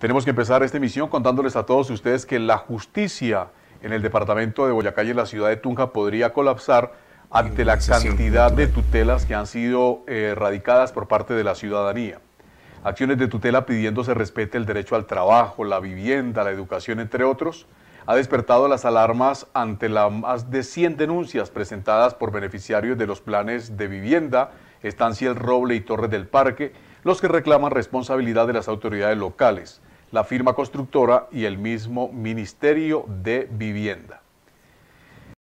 Tenemos que empezar esta emisión contándoles a todos ustedes que la justicia en el departamento de Boyacá y en la ciudad de Tunja podría colapsar ante la cantidad de tutelas que han sido eh, erradicadas por parte de la ciudadanía. Acciones de tutela pidiendo se respete el derecho al trabajo, la vivienda, la educación, entre otros, ha despertado las alarmas ante las más de 100 denuncias presentadas por beneficiarios de los planes de vivienda, Estancia El Roble y Torres del Parque, los que reclaman responsabilidad de las autoridades locales la firma constructora y el mismo Ministerio de Vivienda.